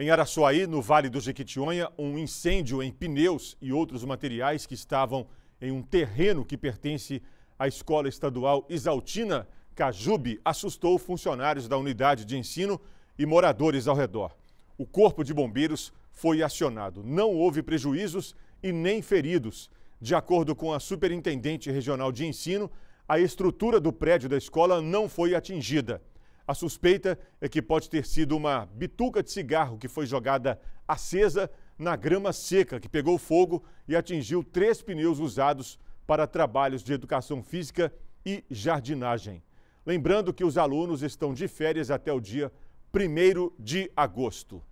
Em Araçuaí, no Vale do Jequitinhonha, um incêndio em pneus e outros materiais que estavam em um terreno que pertence à Escola Estadual Isaltina Cajube assustou funcionários da unidade de ensino e moradores ao redor. O Corpo de Bombeiros foi acionado. Não houve prejuízos e nem feridos. De acordo com a Superintendente Regional de Ensino, a estrutura do prédio da escola não foi atingida. A suspeita é que pode ter sido uma bituca de cigarro que foi jogada acesa na grama seca, que pegou fogo e atingiu três pneus usados para trabalhos de educação física e jardinagem. Lembrando que os alunos estão de férias até o dia 1 de agosto.